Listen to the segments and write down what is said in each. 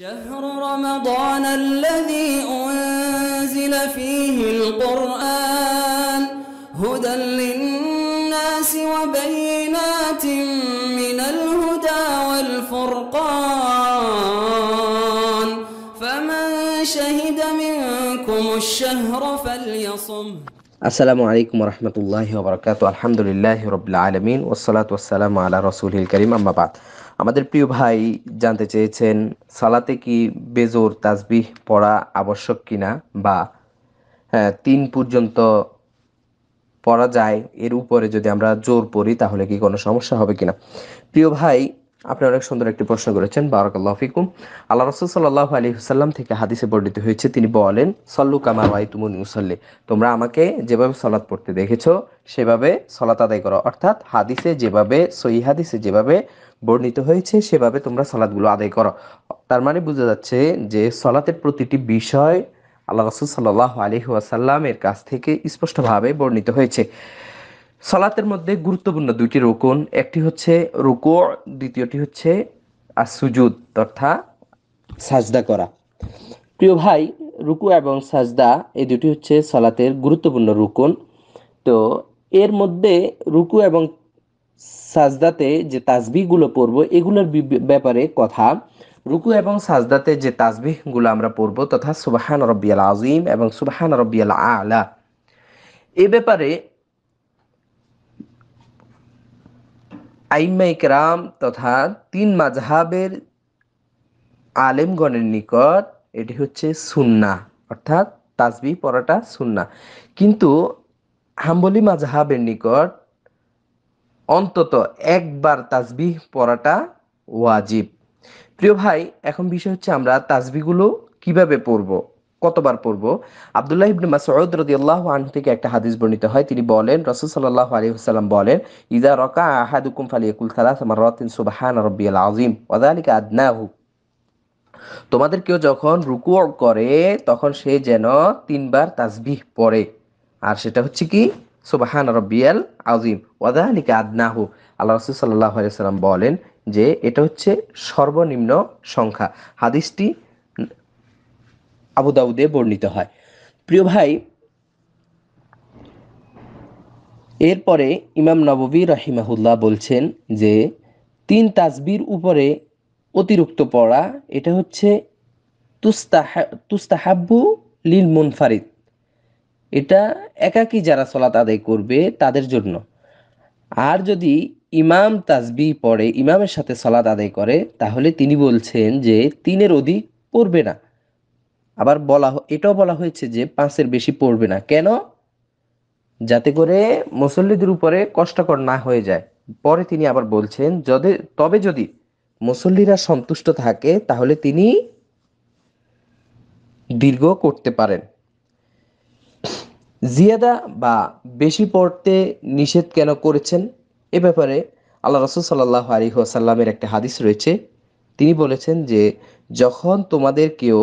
شهر رمضان الذي أنزل فيه القرآن هدى للناس وبينات من الهدى والفرقان فمن شهد منكم الشهر فليصم السلام عليكم ورحمة الله وبركاته الحمد لله رب العالمين والصلاة والسلام على رسوله الكريم أما بعد আমাদের প্রিয় ভাই জানতে চেয়েছেন সালাতে কি বেজোর তাজবিহ পড়া আবশ্যক কিনা বা হ্যাঁ, তিন পর্যন্ত পড়া যায় এর উপরে যদি আমরা জোর পড়ি তাহলে কি কোনো সমস্যা হবে কিনা প্রিয় ভাই আপনি অনেক সুন্দর একটি প্রশ্ন করেছেন বারাকাল্লাহ ফিকুম আল্লাহ রসুল সাল্লাহ আলী হুসাল্লাম থেকে হাদিসে বর্ণিত হয়েছে তিনি বলেন সল্লু কামা ওয়াই তুমুন ইউসল্লি তোমরা আমাকে যেভাবে সলাদ পড়তে দেখেছো সেভাবে সলাত আদায় করো অর্থাৎ হাদিসে যেভাবে সহি হাদিসে যেভাবে বর্ণিত হয়েছে সেভাবে তোমরা সলাদগুলো আদায় করো তার মানে বোঝা যাচ্ছে যে সলাতের প্রতিটি বিষয় আল্লাহ রসুল সাল্লাহ আলহিহাসাল্লামের কাছ থেকে স্পষ্টভাবে বর্ণিত হয়েছে সলাতের মধ্যে গুরুত্বপূর্ণ দুইটি রোকন একটি হচ্ছে রুকো দ্বিতীয়টি হচ্ছে আর সুজুদ তথা সাজদা করা প্রিয় ভাই রুকু এবং সাজদা এই দুটি হচ্ছে সলাতের গুরুত্বপূর্ণ রুকন তো এর মধ্যে রুকু এবং সাজদাতে যে তাজবিগুলো পড়ব এগুলোর ব্যাপারে কথা রুকু এবং সাজদাতে যে তাজবিহগুলো আমরা পড়ব তথা সুবাহান রব্বিয়াল আজিম এবং সুবাহান রব্বিয়াল আলা এ ব্যাপারে আইম্মা তথা তিন মাঝহাবের আলেমগণের নিকট এটি হচ্ছে সুন্না অর্থাৎ তাসবি পড়াটা সুন্না কিন্তু হাম্বলি মাঝহাবের নিকট অন্তত একবার তাজবিহ পড়াটা ওয়াজিব প্রিয় ভাই এখন বিষয় হচ্ছে আমরা তাজবিগুলো কিভাবে পড়ব কতবার পড়ব আবদুল্লাহ ইবনে মাসউদ রাদিয়াল্লাহু আনহু থেকে একটা হাদিস বর্ণিত হয় তিনি বলেন রাসূল সাল্লাল্লাহু আলাইহি ওয়াসাল্লাম বলেন ইযা রাকা আহাদুকুম ফালিয়াকুল সালাসা মারাতিন সুবহান রাব্বিয়াল আযীম ওয়া যালিকা আদনাহু তোমাদের কেউ যখন রুকু করে তখন সে যেন তিনবার তাসবিহ পড়ে আর সেটা হচ্ছে কি সুবাহান রব্বিয়াল আজিম আদনাহু আল্লাহ রসুল সাল্লাহ বলেন যে এটা হচ্ছে সর্বনিম্ন সংখ্যা হাদিসটি আবুদাউদে বর্ণিত হয় প্রিয় ভাই এরপরে ইমাম নববী রাহিমাহুল্লাহ বলছেন যে তিন তাজবির উপরে অতিরিক্ত পড়া এটা হচ্ছে তুস্তাহা তুস্তাহাব্বু লিল মুনফারিদ এটা একাকি যারা সলাত আদায় করবে তাদের জন্য আর যদি ইমাম তাজবি পড়ে ইমামের সাথে সলাদ আদায় করে তাহলে তিনি বলছেন যে তিনের অধিক পড়বে না আবার বলা এটাও বলা হয়েছে যে পাঁচের বেশি পড়বে না কেন যাতে করে মুসল্লিদের উপরে কষ্টকর না হয়ে যায় পরে তিনি আবার বলছেন যদি তবে যদি মুসল্লিরা সন্তুষ্ট থাকে তাহলে তিনি দীর্ঘ করতে পারেন জিয়াদা বা বেশি পড়তে নিষেধ কেন করেছেন এ ব্যাপারে আল্লাহ রসুল সাল্লাহ আলী আসাল্লামের একটা হাদিস রয়েছে তিনি বলেছেন যে যখন তোমাদের কেউ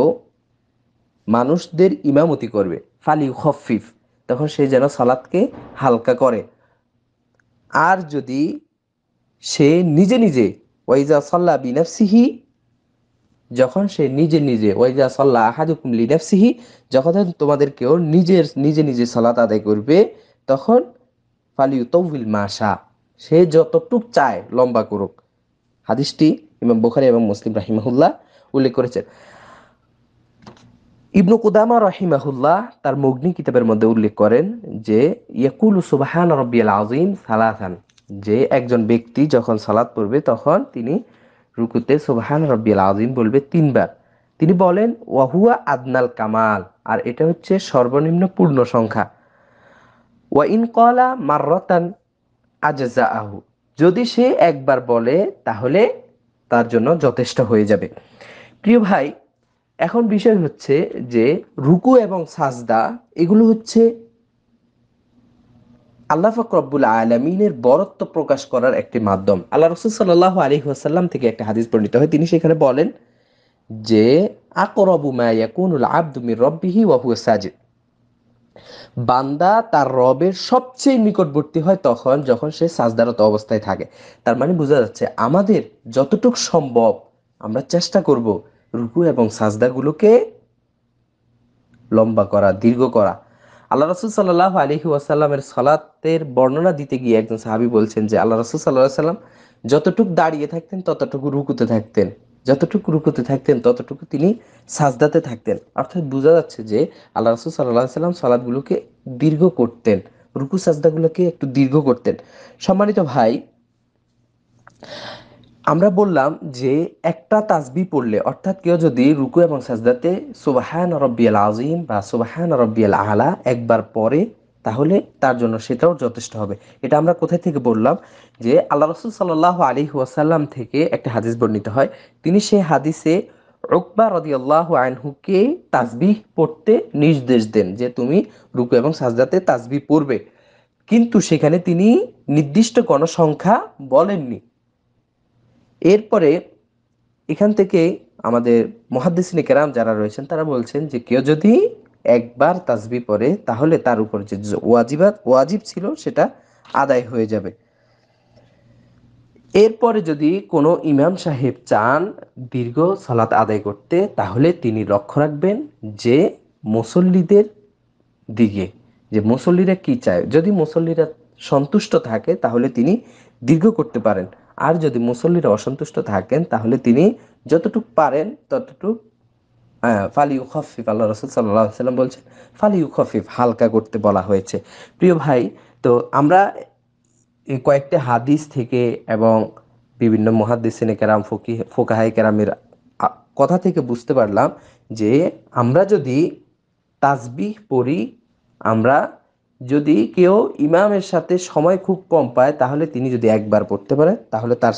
মানুষদের ইমামতি করবে ফালি হফিফ তখন সে যেন সালাদকে হালকা করে আর যদি সে নিজে নিজে ওয়াইজা সাল্লা বিনাফসিহি যখন সে নিজে নিজে ওয়াইজা সাল্লাহ আহাদুকুম লিনাফসিহি যখন তোমাদের কেউ নিজের নিজে নিজে সালাত আদায় করবে তখন ফালিউ তৌবিল মাশা সে যতটুক চায় লম্বা করুক হাদিসটি ইমাম বোখারি এবং মুসলিম রাহিমাহুল্লাহ উল্লেখ করেছেন ইবনু কুদামা রহিমাহুল্লাহ তার মগ্নি কিতাবের মধ্যে উল্লেখ করেন যে ইয়াকুল সুবাহান রব্বিয়াল আজিম সালাহান যে একজন ব্যক্তি যখন সালাত পড়বে তখন তিনি রুকুতে সোবাহান রব্বিল আজিম বলবে তিনবার তিনি বলেন ওয়াহুয়া আদনাল কামাল আর এটা হচ্ছে সর্বনিম্ন পূর্ণ সংখ্যা ওয়া ইন কলা মাররতান আজা আহু যদি সে একবার বলে তাহলে তার জন্য যথেষ্ট হয়ে যাবে প্রিয় ভাই এখন বিষয় হচ্ছে যে রুকু এবং সাজদা এগুলো হচ্ছে আল্লাহ ফকরবুল আলমিনের বরত্ব প্রকাশ করার একটি মাধ্যম আল্লাহ রসুল সাল্লাহ আলী ওয়াসাল্লাম থেকে একটা হাদিস বর্ণিত হয় তিনি সেখানে বলেন যে আকরবু মায়াকুনুল আব্দুমির রব্বিহি ওয়াহু সাজিদ বান্দা তার রবের সবচেয়ে নিকটবর্তী হয় তখন যখন সে সাজদারত অবস্থায় থাকে তার মানে বোঝা যাচ্ছে আমাদের যতটুকু সম্ভব আমরা চেষ্টা করব রুকু এবং সাজদাগুলোকে লম্বা করা দীর্ঘ করা আল্লাহ রসুল সাল্লাহ আলহি ওয়াসাল্লামের সলাতের বর্ণনা দিতে গিয়ে একজন সাহাবি বলছেন যে আল্লাহ রসুল সাল্লাহ সাল্লাম যতটুকু দাঁড়িয়ে থাকতেন ততটুকু রুকুতে থাকতেন যতটুকু রুকুতে থাকতেন ততটুকু তিনি সাজদাতে থাকতেন অর্থাৎ বোঝা যাচ্ছে যে আল্লাহ রসুল সাল্লাহ সাল্লাম সলাদগুলোকে দীর্ঘ করতেন রুকু সাজদাগুলোকে একটু দীর্ঘ করতেন সম্মানিত ভাই আমরা বললাম যে একটা তাজবি পড়লে অর্থাৎ কেউ যদি রুকু এবং সাজদাতে সুবাহান রব্বিয়াল আজিম বা সুবাহান রব্বিয়াল আহলা একবার পরে তাহলে তার জন্য সেটাও যথেষ্ট হবে এটা আমরা কোথায় থেকে বললাম যে আল্লাহ রসুল সাল্লাহ আলী ওয়াসাল্লাম থেকে একটা হাদিস বর্ণিত হয় তিনি সেই হাদিসে রকবা রদিয়াল্লাহ আনহুকে তাজবিহ পড়তে নির্দেশ দেন যে তুমি রুকু এবং সাজদাতে তাজবি পড়বে কিন্তু সেখানে তিনি নির্দিষ্ট কোনো সংখ্যা বলেননি এরপরে এখান থেকে আমাদের মহাদ্দেশিনী কেরাম যারা রয়েছেন তারা বলছেন যে কেউ যদি একবার তাজবি পরে তাহলে তার উপর যে ওয়াজিবাদ ওয়াজিব ছিল সেটা আদায় হয়ে যাবে এরপরে যদি কোনো ইমাম সাহেব চান দীর্ঘ সালাত আদায় করতে তাহলে তিনি লক্ষ্য রাখবেন যে মুসল্লিদের দিকে যে মুসল্লিরা কি চায় যদি মুসল্লিরা সন্তুষ্ট থাকে তাহলে তিনি দীর্ঘ করতে পারেন আর যদি মুসল্লিরা অসন্তুষ্ট থাকেন তাহলে তিনি যতটুক পারেন ততটুক ফালিউ খফিফ আল্লাহ রসুল সাল্লাহ সাল্লাম বলছেন ফালি খফিফ হালকা করতে বলা হয়েছে প্রিয় ভাই তো আমরা কয়েকটি হাদিস থেকে এবং বিভিন্ন মহাদিসিনে কেরাম ফকি ফোকাহাই কেরামের কথা থেকে বুঝতে পারলাম যে আমরা যদি তাজবিহ পড়ি আমরা যদি কেউ ইমামের সাথে সময় খুব কম পায় তাহলে তিনি যদি একবার পড়তে পারে তাহলে তার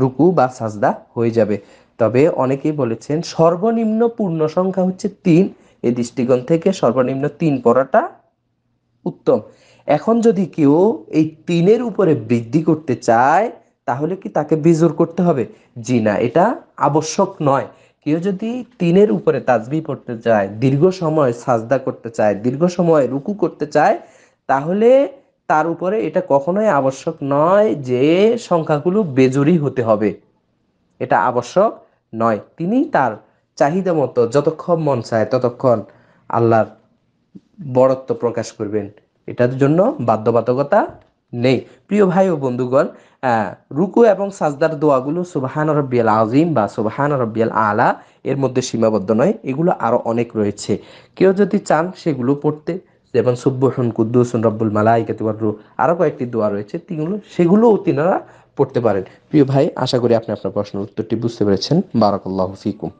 রুকু বা সাজদা হয়ে যাবে তবে অনেকেই বলেছেন সর্বনিম্ন পূর্ণ সংখ্যা হচ্ছে তিন এই দৃষ্টিকোণ থেকে সর্বনিম্ন তিন পড়াটা উত্তম এখন যদি কেউ এই তিনের উপরে বৃদ্ধি করতে চায় তাহলে কি তাকে বিজোর করতে হবে জি না এটা আবশ্যক নয় কেউ যদি তিনের উপরে তাজবি পড়তে চায় দীর্ঘ সময় সাজদা করতে চায় দীর্ঘ সময় রুকু করতে চায় তাহলে তার উপরে এটা কখনোই আবশ্যক নয় যে সংখ্যাগুলো বেজুরি হতে হবে এটা আবশ্যক নয় তিনি তার চাহিদা মতো যতক্ষণ মন চায় ততক্ষণ আল্লাহর বড়ত্ব প্রকাশ করবেন এটার জন্য বাধ্যবাধকতা নেই প্রিয় ভাই ও বন্ধুগণ রুকু এবং সাজদার দোয়াগুলো সুবাহান রব্বিয়াল আজিম বা সুবাহান রব্বিয়াল আলা এর মধ্যে সীমাবদ্ধ নয় এগুলো আরও অনেক রয়েছে কেউ যদি চান সেগুলো পড়তে যেমন সুব্বহন কুদ্দুসুন রব্বুল মালাই তোমার রু আরও কয়েকটি দোয়া রয়েছে তিনগুলো সেগুলোও তিনারা পড়তে পারেন প্রিয় ভাই আশা করি আপনি আপনার প্রশ্নের উত্তরটি বুঝতে পেরেছেন বারাকুল্লাহ ফিকুম